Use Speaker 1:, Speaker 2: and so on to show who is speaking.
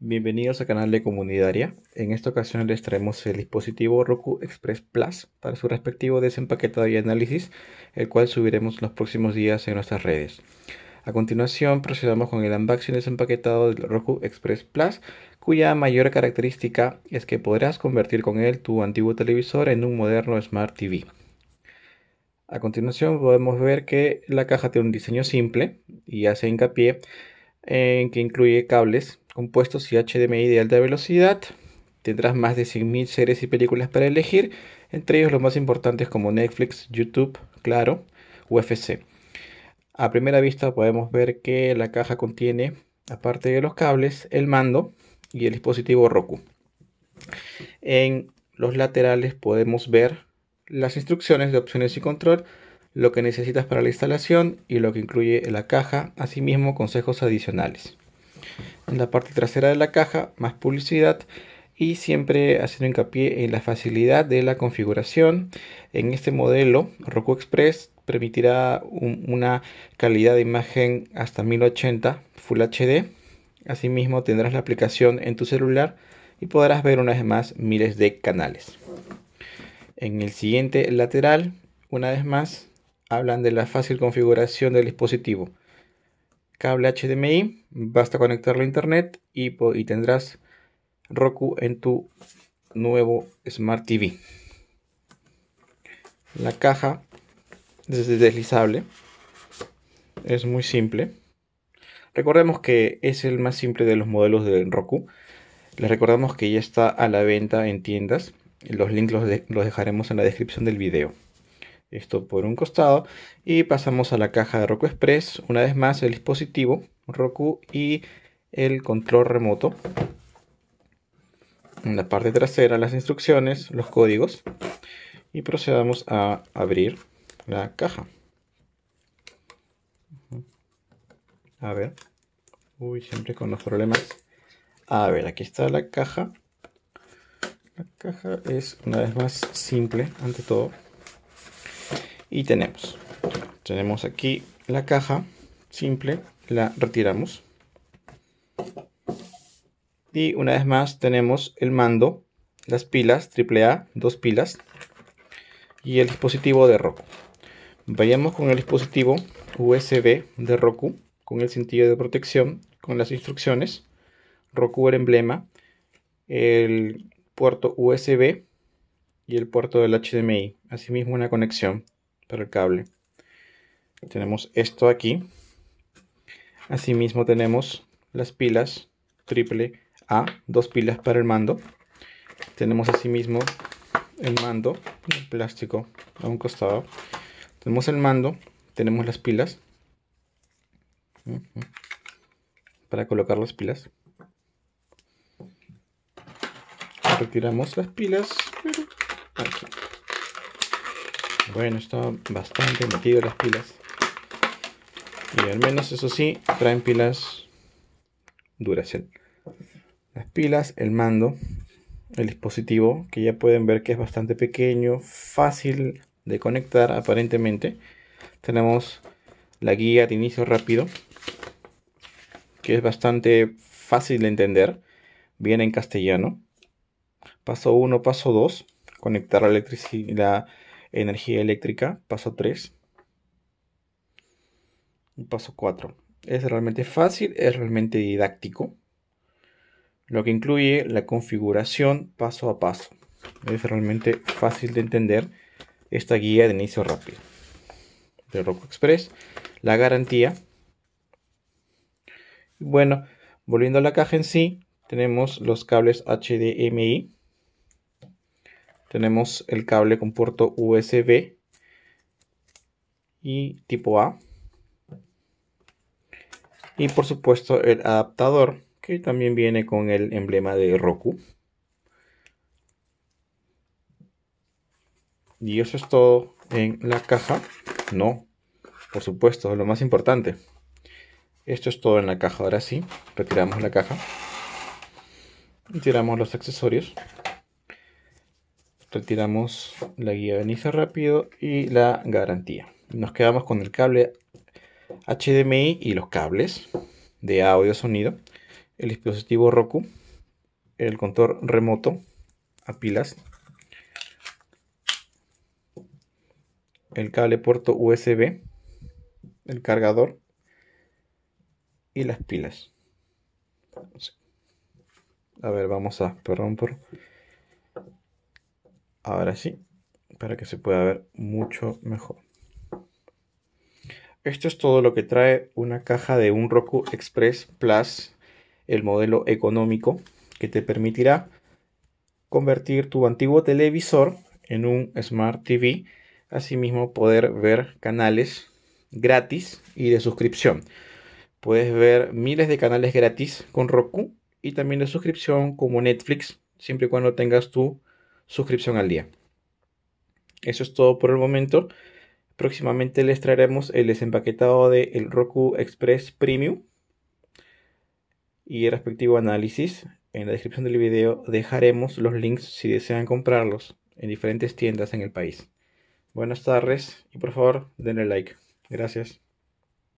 Speaker 1: Bienvenidos al canal de Comunidad. En esta ocasión les traemos el dispositivo Roku Express Plus para su respectivo desempaquetado y análisis, el cual subiremos los próximos días en nuestras redes. A continuación procedamos con el unboxing desempaquetado del Roku Express Plus, cuya mayor característica es que podrás convertir con él tu antiguo televisor en un moderno Smart TV. A continuación podemos ver que la caja tiene un diseño simple y hace hincapié en que incluye cables compuestos y HDMI de alta velocidad. Tendrás más de 100.000 series y películas para elegir, entre ellos los más importantes como Netflix, YouTube, claro, UFC. A primera vista podemos ver que la caja contiene, aparte de los cables, el mando y el dispositivo Roku. En los laterales podemos ver las instrucciones de opciones y control, lo que necesitas para la instalación y lo que incluye la caja, asimismo consejos adicionales en la parte trasera de la caja, más publicidad y siempre haciendo hincapié en la facilidad de la configuración. En este modelo, Roku Express permitirá una calidad de imagen hasta 1080 Full HD. Asimismo, tendrás la aplicación en tu celular y podrás ver una vez más miles de canales. En el siguiente lateral, una vez más, hablan de la fácil configuración del dispositivo cable HDMI, basta conectarlo a internet y, tendrás Roku en tu nuevo Smart TV. La caja es deslizable, es muy simple. Recordemos que es el más simple de los modelos de Roku. Les recordamos que ya está a la venta en tiendas. Los links los dejaremos en la descripción del video. Esto por un costado. Y pasamos a la caja de Roku Express. Una vez más el dispositivo Roku y el control remoto. En la parte trasera las instrucciones, los códigos. Y procedamos a abrir la caja. A ver. Uy, siempre con los problemas. A ver, aquí está la caja. La caja es una vez más simple, ante todo y tenemos tenemos aquí la caja simple la retiramos y una vez más tenemos el mando las pilas AAA dos pilas y el dispositivo de Roku vayamos con el dispositivo USB de Roku con el cintillo de protección con las instrucciones Roku el emblema el puerto USB y el puerto del HDMI asimismo una conexión para el cable. Tenemos esto aquí. Asimismo tenemos las pilas triple A, dos pilas para el mando. Tenemos asimismo el mando plástico a un costado. Tenemos el mando, tenemos las pilas para colocar las pilas. Retiramos las pilas. Bueno, está bastante metido las pilas. Y al menos eso sí, traen pilas Duracell. Las pilas, el mando, el dispositivo, que ya pueden ver que es bastante pequeño, fácil de conectar aparentemente. Tenemos la guía de inicio rápido, que es bastante fácil de entender. Viene en castellano. Paso 1, paso 2, conectar la, electricidad, energía eléctrica, paso 3. paso 4. Es realmente fácil, es realmente didáctico, lo que incluye la configuración paso a paso. Es realmente fácil de entender esta guía de inicio rápido de Roku Express, la garantía. Bueno, volviendo a la caja en sí, tenemos los cables HDMI tenemos el cable con puerto USB y tipo A. Y por supuesto el adaptador que también viene con el emblema de Roku. Y eso es todo en la caja. No, por supuesto, lo más importante. Esto es todo en la caja. Ahora sí, retiramos la caja. tiramos los accesorios retiramos la guía de inicio rápido y la garantía. Nos quedamos con el cable HDMI y los cables de audio sonido, el dispositivo Roku, el control remoto a pilas, el cable puerto USB, el cargador y las pilas. A ver, vamos a, perdón por Ahora sí, para que se pueda ver mucho mejor. Esto es todo lo que trae una caja de un Roku Express Plus, el modelo económico, que te permitirá convertir tu antiguo televisor en un Smart TV, asimismo poder ver canales gratis y de suscripción. Puedes ver miles de canales gratis con Roku y también de suscripción como Netflix, siempre y cuando tengas tu suscripción al día. Eso es todo por el momento. Próximamente les traeremos el desempaquetado del Roku Express Premium y el respectivo análisis. En la descripción del video dejaremos los links si desean comprarlos en diferentes tiendas en el país. Buenas tardes y por favor denle like. Gracias.